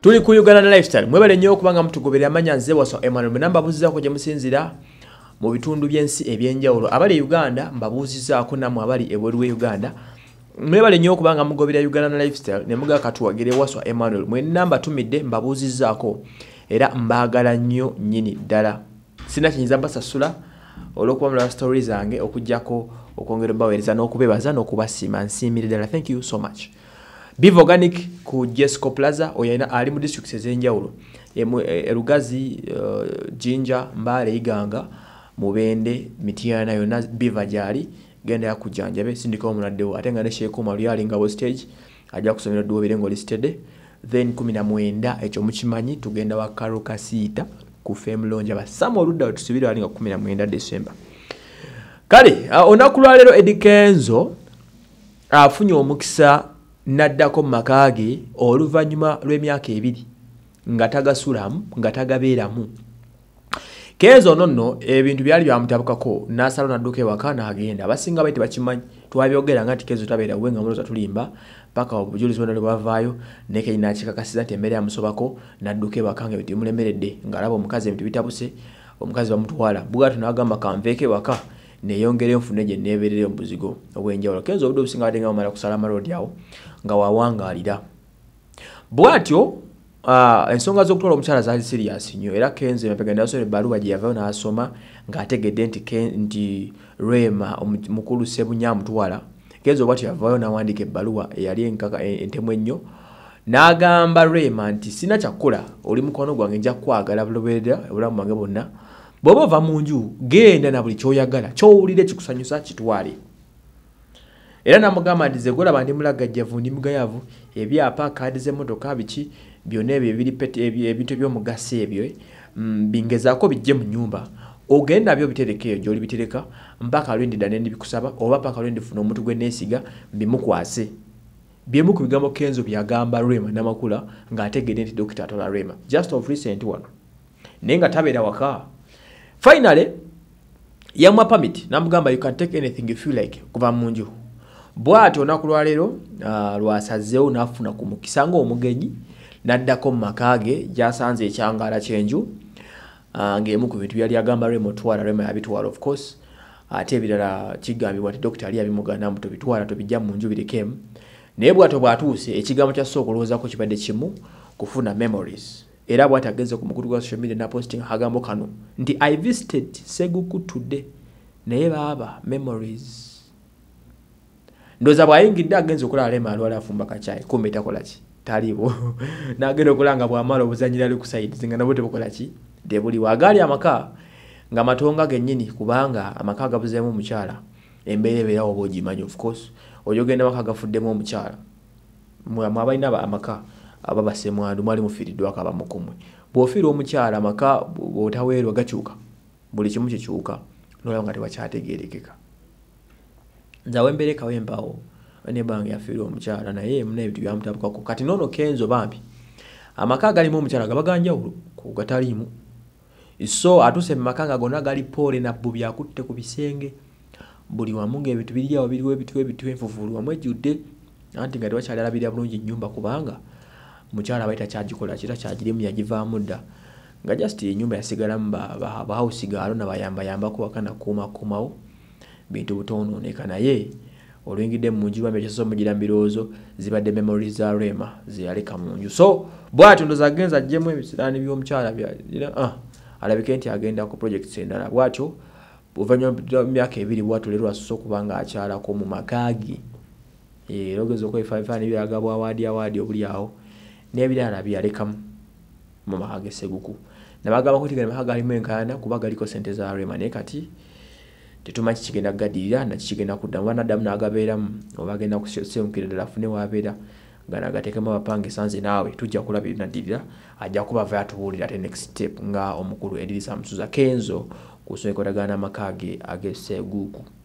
tuli ku uganda lifestyle mwebale nnyo okubanga mutugoberera amanyanze waso emmanuel mwenamba buzizaako gye musinzira mu bitundu by'ensi ebyenjawulo abali e uganda mbabuuzizaako namu abali ebweru we uganda mwebale nnyo okubanga mugoberera uganda lifestyle ne mugaka tuwagire waswa emmanuel mwenamba tumidde mbabuuzizaako era mbaagala nnyo nnyini ddala sinakinyiza mbasasula olwokuba mulaba story zange okugjako okwongera obaweereza n'okubebaza n'okubasiima nsiimire ddala thank you so much Biv Organic ku Jesco Plaza oyaina ali mu districts ez'enjawulo erugazi e- e uh, jinja mbale iganga mubende mitiana yona biva gyali genda yakujanjabe sindika omunaddewo ate nga neshekuma luyali nga stage ajja kusomera dduwo birengo listede then 19 ekyo mukimanyi tugenda wakaluka siita ku fem lonja basama oludda wetusubire wali nga 19 december kale uh, onaku lwaleero edi kenzo afunye uh, omukisa n'addako mu maka ge oluvannyuma lw'emyaka ebiri nga tagasulamu nga tagabeeramu kezo no nno ebintu byali byamutabukako n'asalo n'adduka ewaka n'agenda abasinga bai tebakimanyi twabyogeranga nti kezo tabeera we nga muloza tulimba paka obujulizi bona lwebwavaayo nekenyi nakikakasiza nti emmere yamusobako n'adduka ewaka nga ebintu bimulemeredde ngaalaba omukazi ebintu bitabuse omukazi bamutwala bugatu n'agamba kanveeko ewaka neyongera enfuna gye neebeerera obuzigo obw'enjawulo kenza obudde obusinga ate nga bumala kusala amaloodi awo nga wawangaalira bw'atyo ah, ensonga z'okutwala omukyala zaali sirias nnyo era kenza emapega nasoma ebbaluwa gye yavayo n'asoma ng'ategedde nti rema mukulu sebunyamutwala kenza obwatyo yavaayo n'awandiika ebbaluwa eyali e, entemu ennyo n'agamba rema nti sina kyakkola oli mukwano gwange nja kukwagala bulobererera obulamu bwange bwonna bwoba ova mu nju genda na buli kyoyagala kyowulire kikusanyusa kitwale era namugamba nti ze gulaba ndi mulagajjavu ndi mugayavu ebyapa kaadi zemmotoka biki byonna ebyo ebintu ebyomugaso ebyo mm, bingezaako bijje mu nyumba ogenda byo biterekeyo eyo gyoli bitereka mpaka lwendida nendibikusaba oba mpaka lwendifuna omuntu gwe neesiga mbimukwase byemu ku bigambo kenzo byagamba rema namakula ng'ategere nti dokita atola rema just of recent one naye nga tabeera waka finally yamwa permit namugamba you can take anything if you like kuva munju bwati onaku lwaleero uh, ah, lwasazeewo nafuna ku mukisa ngaomugenyi naddako mu makaage gyasanze ekyangaala kyenju uh, ah, ngaemu ku bintu byali agamba remotwala rema yabitwala of course ate ebirala kigambibwa nti dokita ali abimugandamu tobitwala tobijja munju birikemu naye bwato bwatuuse ekigambo kya sooka olowoozako kibadde kimu kufuna memories era bwati agenze ku mukutu gwa social media napositinga akagambo kano nti i visited seguku today naye baaba memories ndoza bw'ayingidde agenze okulaba lema alwala afumba kacayi kumbe takolaki taliiwo n'agenda okulaba nga bwamala obuzanyira ali ku saidizi nga nabo tebukolaki tebuliwo agaali amaka nga matonga gennyini kubanga amaka agabuzeemu omukyala embeera ebeerawo oba ogimanyi of course oyogenda maka agafuddemu omukyala mwe amwe abalina amaka ababa semwandu mwali mufiiriddwako abamukumwe bw'ofiira omukyala amaka bw'otaweerwa gakyuka buli kimu kikyuka nolaba nga tewakyategeerekeka nze awemberekawo embawo ne bange yafiirwa omukyala naye muna ebintu byamutabukako kati noono kenzo bambi amaka agalimu omukyala gaba ganjawulo kugataliimu so atuuse mu maka nga gonna gali poole nabbu byakutte ku bisenge buli wamu ngaebintu biriawo biriwo ebitu ebitu enfufuuli wamu ejjudde anti nga tewakyali alabirira bulungi ennyumba kubanga mukyala abaita kyagikola kira kyagirimu yagivaamu dda nga just enyumba yasigalamu bahawusigaalo nabayambayambako wakanakuumakuumawo bintu butononeka naye olwingidde munjuba kyosomugira mbirowoozo zibadde memori za rema zeyaleka munju so bwati ndoza agenza ajjemu ebisiraani byomukyala ah, alabike nti agenda ku projects endala bwatyo oluvanyuma myaka ebiri bwatulerwasusa okuba nga akyalako mu makaagi era ogeza okwefaifaanibyagabwa awaadi awaadi obuli awo nebirala byalekamu mumaka geseguku nabagabakutigana maka galimu enkaana kuba galiko sente za rema naye kati tetuma kikigenda kugadirira nakikigenda kuddamu banaddamu nagabeeramu oba agenda kusenkira ddala afune wabeera ganagatekemu abapange sanze naawe tujja kulaba ebinaddirira ajja kubava yatubuulira te next step nga omukulu edirisa musuza kenzo kusoekoragana amaka ge ageseguku